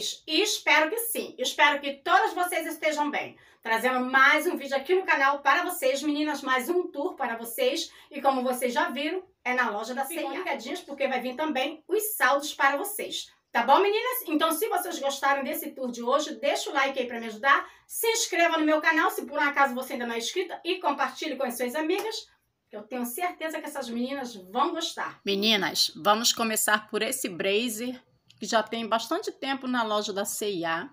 vocês? Espero que sim. Espero que todas vocês estejam bem. Trazendo mais um vídeo aqui no canal para vocês, meninas, mais um tour para vocês. E como vocês já viram, é na loja da Ficam ligadinhos porque vai vir também os saldos para vocês. Tá bom, meninas? Então, se vocês gostaram desse tour de hoje, deixa o like aí para me ajudar. Se inscreva no meu canal, se por um acaso você ainda não é inscrita, e compartilhe com as suas amigas. Eu tenho certeza que essas meninas vão gostar. Meninas, vamos começar por esse blazer que já tem bastante tempo na loja da CIA.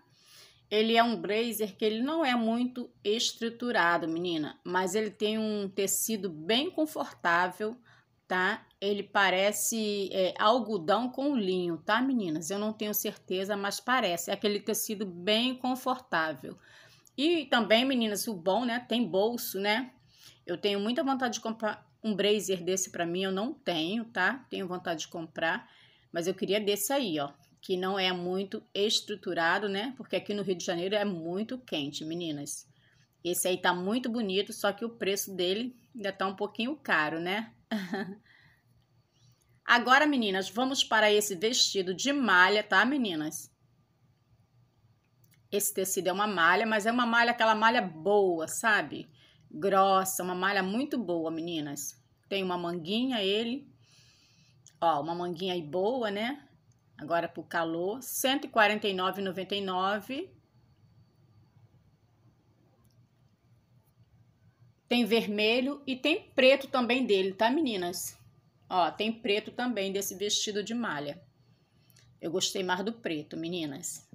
Ele é um blazer que ele não é muito estruturado, menina, mas ele tem um tecido bem confortável, tá? Ele parece é, algodão com linho, tá, meninas? Eu não tenho certeza, mas parece. É aquele tecido bem confortável. E também, meninas, o bom, né? Tem bolso, né? Eu tenho muita vontade de comprar um blazer desse para mim, eu não tenho, tá? Tenho vontade de comprar. Mas eu queria desse aí, ó, que não é muito estruturado, né? Porque aqui no Rio de Janeiro é muito quente, meninas. Esse aí tá muito bonito, só que o preço dele ainda tá um pouquinho caro, né? Agora, meninas, vamos para esse vestido de malha, tá, meninas? Esse tecido é uma malha, mas é uma malha, aquela malha boa, sabe? Grossa, uma malha muito boa, meninas. Tem uma manguinha ele Ó, uma manguinha aí boa, né? Agora pro calor, R$ 149,99. Tem vermelho e tem preto também dele, tá, meninas? Ó, tem preto também desse vestido de malha. Eu gostei mais do preto, meninas.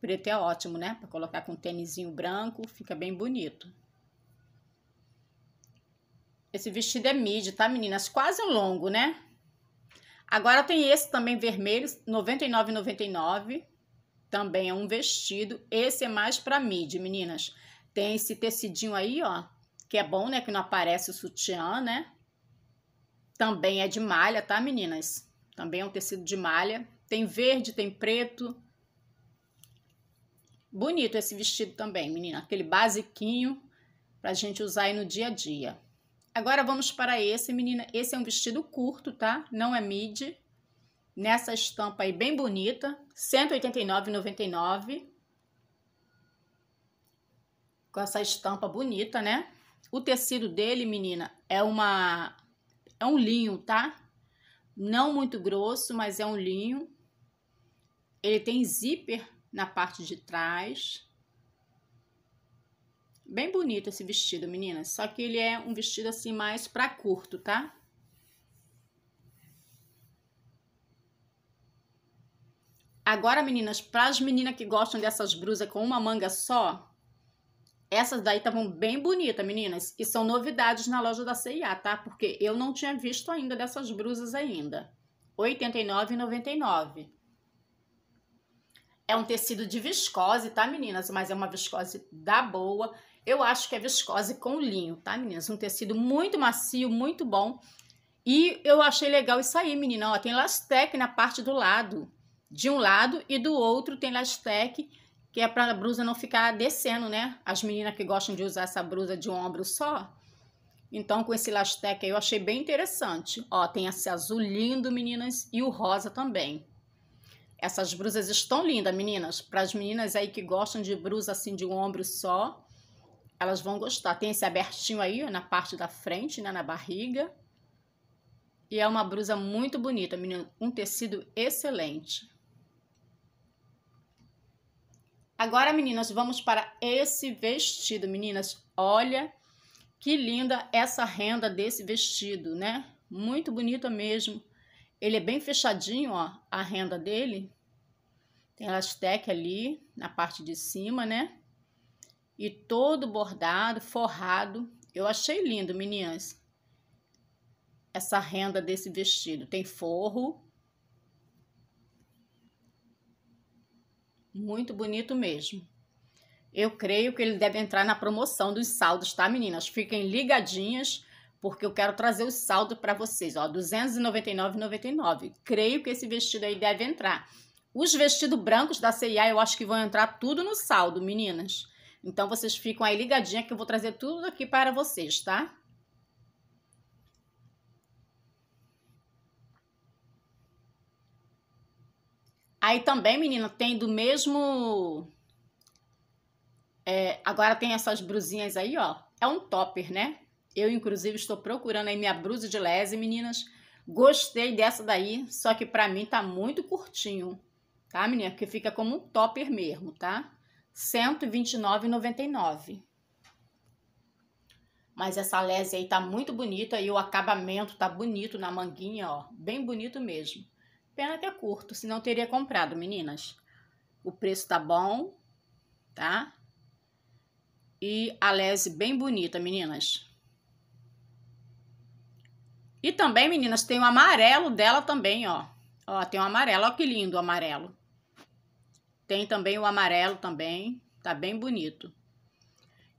Preto é ótimo, né? Para colocar com um tênisinho branco, fica bem bonito. Esse vestido é midi, tá, meninas? Quase um longo, né? Agora tem esse também vermelho, R$ 99,99. Também é um vestido. Esse é mais para midi, meninas. Tem esse tecidinho aí, ó. Que é bom, né? Que não aparece o sutiã, né? Também é de malha, tá, meninas? Também é um tecido de malha. Tem verde, tem preto. Bonito esse vestido também, menina. Aquele basiquinho pra gente usar aí no dia a dia. Agora vamos para esse, menina. Esse é um vestido curto, tá? Não é midi. Nessa estampa aí bem bonita, R$ 189,99. Com essa estampa bonita, né? O tecido dele, menina, é uma é um linho, tá? Não muito grosso, mas é um linho. Ele tem zíper na parte de trás. Bem bonito esse vestido, meninas. Só que ele é um vestido assim mais pra curto, tá? Agora, meninas, para as meninas que gostam dessas blusas com uma manga só, essas daí estavam bem bonitas, meninas. E são novidades na loja da CIA, tá? Porque eu não tinha visto ainda dessas blusas ainda. R$ 89,99. É um tecido de viscose, tá, meninas? Mas é uma viscose da boa. Eu acho que é viscose com linho, tá, meninas? Um tecido muito macio, muito bom. E eu achei legal isso aí, menina. Ó, tem lastec na parte do lado. De um lado e do outro tem lastec, que é para a blusa não ficar descendo, né? As meninas que gostam de usar essa blusa de um ombro só. Então, com esse lastec aí, eu achei bem interessante. Ó, tem esse azul lindo, meninas, e o rosa também. Essas blusas estão lindas, meninas. Para as meninas aí que gostam de blusa assim de um ombro só, elas vão gostar. Tem esse abertinho aí na parte da frente, né, na barriga. E é uma blusa muito bonita, meninas. Um tecido excelente. Agora, meninas, vamos para esse vestido. Meninas, olha que linda essa renda desse vestido, né? Muito bonita mesmo. Ele é bem fechadinho, ó, a renda dele. Tem elastec ali na parte de cima, né? e todo bordado, forrado. Eu achei lindo, meninas. Essa renda desse vestido tem forro. Muito bonito mesmo. Eu creio que ele deve entrar na promoção dos saldos, tá, meninas? Fiquem ligadinhas, porque eu quero trazer o saldo para vocês, ó, R$ 299,99. Creio que esse vestido aí deve entrar. Os vestidos brancos da CIA eu acho que vão entrar tudo no saldo, meninas. Então vocês ficam aí ligadinha que eu vou trazer tudo aqui para vocês, tá? Aí também, menina, tem do mesmo. É, agora tem essas brusinhas aí, ó. É um topper, né? Eu, inclusive, estou procurando aí minha brusa de lese, meninas. Gostei dessa daí, só que pra mim tá muito curtinho, tá, menina? Porque fica como um topper mesmo, tá? 129,99. Mas essa lese aí tá muito bonita e o acabamento tá bonito na manguinha, ó, bem bonito mesmo. Pena que é curto, senão teria comprado, meninas. O preço tá bom, tá? E a lese bem bonita, meninas. E também, meninas, tem o amarelo dela também, ó. Ó, tem o amarelo, ó que lindo o amarelo. Tem também o amarelo também, tá bem bonito.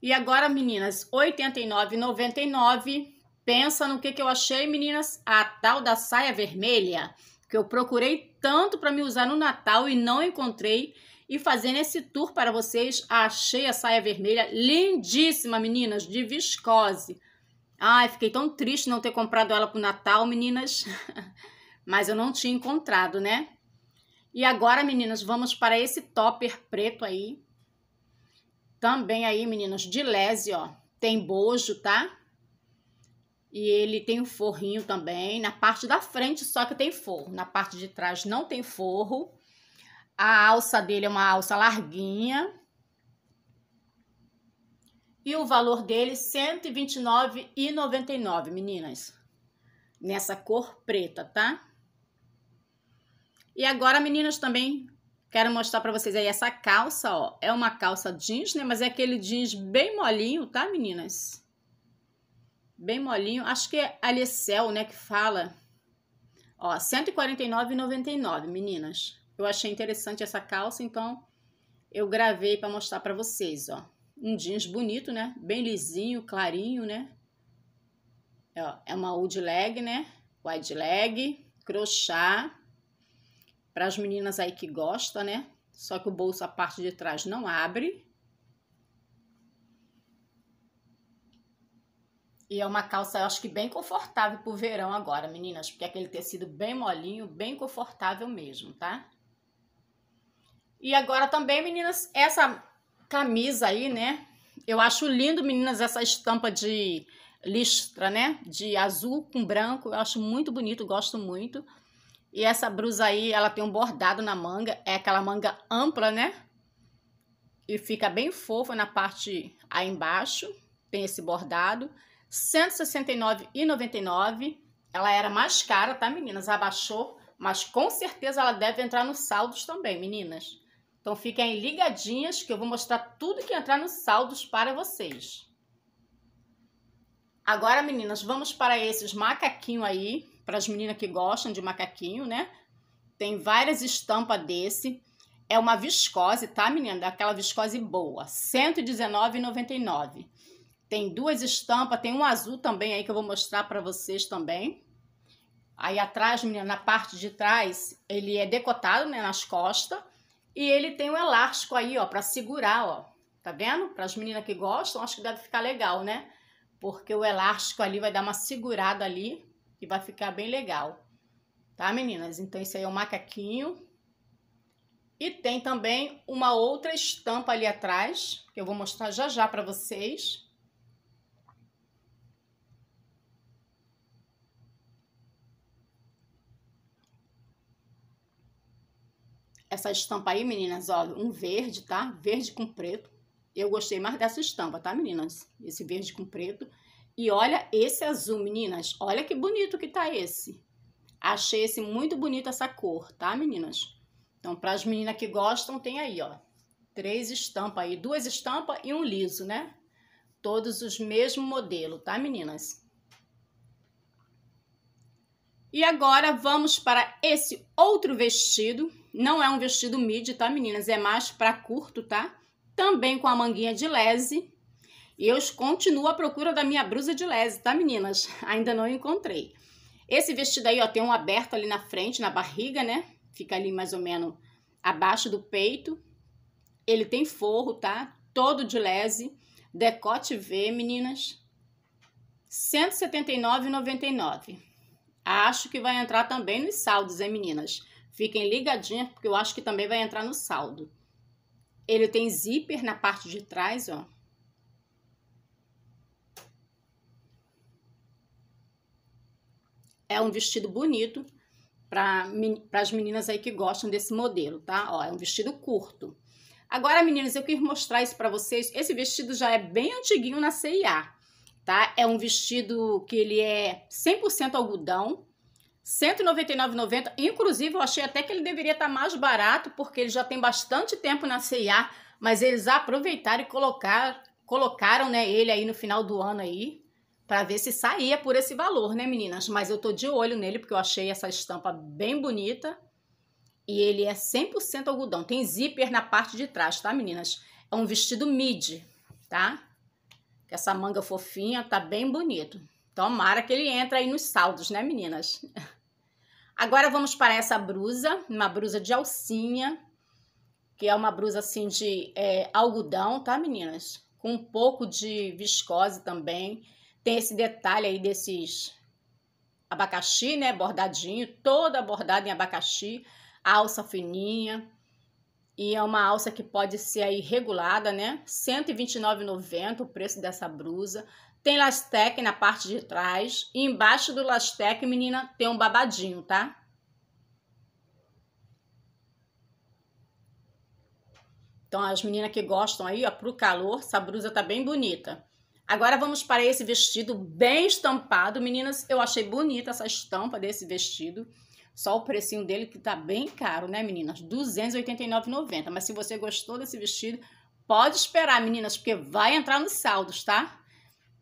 E agora, meninas, R$ 89,99. Pensa no que, que eu achei, meninas. A tal da saia vermelha, que eu procurei tanto para me usar no Natal e não encontrei. E fazendo esse tour para vocês, achei a saia vermelha lindíssima, meninas, de viscose. Ai, fiquei tão triste não ter comprado ela para o Natal, meninas. Mas eu não tinha encontrado, né? E agora, meninas vamos para esse topper preto aí. Também aí, meninos, de lese, ó. Tem bojo, tá? E ele tem um forrinho também. Na parte da frente só que tem forro. Na parte de trás não tem forro. A alça dele é uma alça larguinha. E o valor dele, R$ 129,99, meninas. Nessa cor preta, tá? E agora, meninas, também quero mostrar para vocês aí essa calça, ó. É uma calça jeans, né? Mas é aquele jeans bem molinho, tá, meninas? Bem molinho. Acho que é Alicel, é né, que fala. Ó, R$ 149,99, meninas. Eu achei interessante essa calça, então eu gravei para mostrar para vocês, ó. Um jeans bonito, né? Bem lisinho, clarinho, né? é uma old leg, né? Wide leg, crochá para as meninas aí que gosta, né? Só que o bolso a parte de trás não abre. E é uma calça, eu acho que bem confortável pro verão agora, meninas, porque é aquele tecido bem molinho, bem confortável mesmo, tá? E agora também, meninas, essa camisa aí, né? Eu acho lindo, meninas, essa estampa de listra, né? De azul com branco, eu acho muito bonito, gosto muito. E essa blusa aí, ela tem um bordado na manga, é aquela manga ampla, né? E fica bem fofa na parte aí embaixo, tem esse bordado. R$ 169,99. Ela era mais cara, tá, meninas? Abaixou, mas com certeza ela deve entrar nos saldos também, meninas. Então fiquem ligadinhas que eu vou mostrar tudo que entrar nos saldos para vocês. Agora, meninas, vamos para esses macaquinhos aí para as meninas que gostam de macaquinho, né? Tem várias estampas desse. É uma viscose, tá, menina? Aquela viscose boa. R$ 119,99. Tem duas estampas, tem um azul também aí que eu vou mostrar para vocês também. Aí atrás, menina, na parte de trás, ele é decotado, né, nas costas. E ele tem um elástico aí, ó, para segurar, ó. Tá vendo? Para as meninas que gostam, acho que deve ficar legal, né? Porque o elástico ali vai dar uma segurada ali e vai ficar bem legal. Tá, meninas? Então, esse aí é o um macaquinho. E tem também uma outra estampa ali atrás, que eu vou mostrar já já para vocês. essa estampa aí, meninas, olha um verde, tá? Verde com preto. Eu gostei mais dessa estampa, tá, meninas? Esse verde com preto. E olha esse azul, meninas. Olha que bonito que tá esse. Achei esse muito bonito, essa cor, tá, meninas? Então, para as meninas que gostam, tem aí, ó. Três estampas aí. Duas estampas e um liso, né? Todos os mesmo modelo, tá, meninas? E agora vamos para esse outro vestido. Não é um vestido midi, tá, meninas? É mais para curto, tá? Também com a manguinha de lese e eu continuo à procura da minha blusa de lese, tá, meninas? Ainda não encontrei. Esse vestido aí, ó, tem um aberto ali na frente, na barriga, né? Fica ali mais ou menos abaixo do peito. Ele tem forro, tá? Todo de lese. Decote V, meninas. R$179,99. Acho que vai entrar também nos saldos, hein, meninas? Fiquem ligadinhas, porque eu acho que também vai entrar no saldo. Ele tem zíper na parte de trás, ó. É um vestido bonito para as meninas aí que gostam desse modelo, tá? Ó, é um vestido curto. Agora, meninas, eu quis mostrar isso para vocês. Esse vestido já é bem antiguinho na CIA, tá? É um vestido que ele é 100% algodão, 199,90. Inclusive, eu achei até que ele deveria estar tá mais barato, porque ele já tem bastante tempo na CIA, mas eles aproveitaram e colocar, colocaram né, ele aí no final do ano aí, para ver se saía por esse valor, né, meninas? Mas eu tô de olho nele porque eu achei essa estampa bem bonita. E ele é 100% algodão. Tem zíper na parte de trás, tá, meninas? É um vestido midi, tá? Essa manga fofinha, tá bem bonito. Tomara que ele entre aí nos saldos, né, meninas? Agora vamos para essa brusa, uma brusa de alcinha, que é uma brusa assim de é, algodão, tá, meninas? Com um pouco de viscose também. Tem esse detalhe aí desses abacaxi, né? Bordadinho, toda bordada em abacaxi, alça fininha. E é uma alça que pode ser aí regulada, né? R$ 129,90 o preço dessa blusa. Tem lastec na parte de trás. E embaixo do lastec, menina, tem um babadinho, tá? Então, as meninas que gostam aí, ó, pro calor, essa blusa tá bem bonita. Agora vamos para esse vestido bem estampado. Meninas, eu achei bonita essa estampa desse vestido. Só o precinho dele que tá bem caro, né, meninas? R$ 289,90. Mas se você gostou desse vestido, pode esperar, meninas, porque vai entrar nos saldos, tá?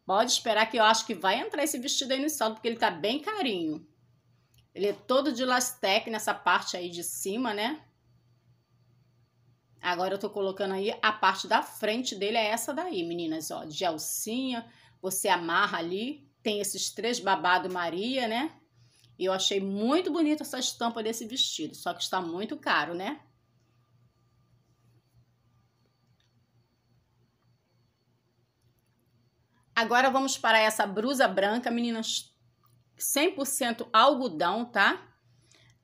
Pode esperar que eu acho que vai entrar esse vestido aí no saldo, porque ele tá bem carinho. Ele é todo de lastec nessa parte aí de cima, né? Agora eu tô colocando aí a parte da frente dele, é essa daí, meninas, ó, de alcinha, você amarra ali, tem esses três babado Maria, né? Eu achei muito bonita essa estampa desse vestido, só que está muito caro, né? Agora vamos para essa blusa branca, meninas, 100% algodão, tá?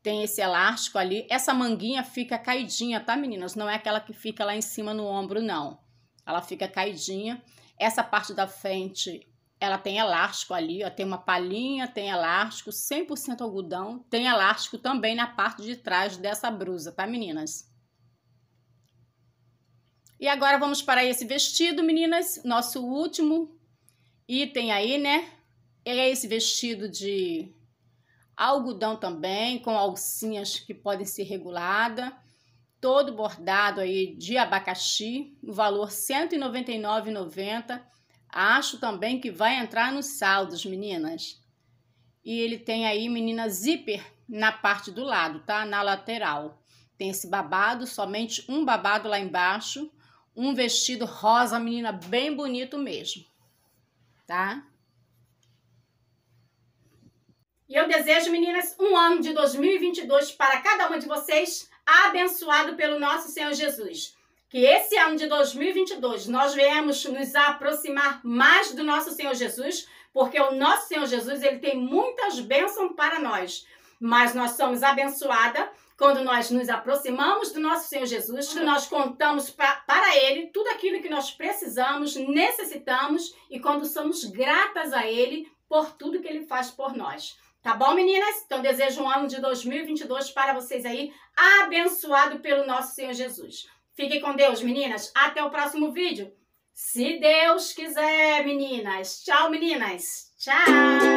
tem esse elástico ali. Essa manguinha fica caidinha, tá, meninas? Não é aquela que fica lá em cima no ombro, não. Ela fica caidinha. Essa parte da frente, ela tem elástico ali, ó. Tem uma palhinha, tem elástico, 100% algodão. Tem elástico também na parte de trás dessa blusa, tá, meninas? E agora vamos para esse vestido, meninas. Nosso último item aí, né? É esse vestido de algodão também, com alcinhas que podem ser reguladas, todo bordado aí de abacaxi, o valor R$ 199,90. Acho também que vai entrar nos saldos, meninas. E ele tem aí, menina, zíper na parte do lado, tá? Na lateral. Tem esse babado, somente um babado lá embaixo. Um vestido rosa, menina, bem bonito mesmo, tá? E eu desejo, meninas, um ano de 2022 para cada uma de vocês, abençoado pelo nosso Senhor Jesus. Que esse ano de 2022 nós venhamos nos aproximar mais do nosso Senhor Jesus, porque o nosso Senhor Jesus ele tem muitas bênçãos para nós. Mas nós somos abençoada quando nós nos aproximamos do nosso Senhor Jesus, que nós contamos pra, para Ele tudo aquilo que nós precisamos, necessitamos e quando somos gratas a Ele por tudo que Ele faz por nós. Tá bom, meninas? Então, desejo um ano de 2022 para vocês aí, abençoado pelo nosso Senhor Jesus. Fiquem com Deus, meninas. Até o próximo vídeo. Se Deus quiser, meninas. Tchau, meninas. Tchau.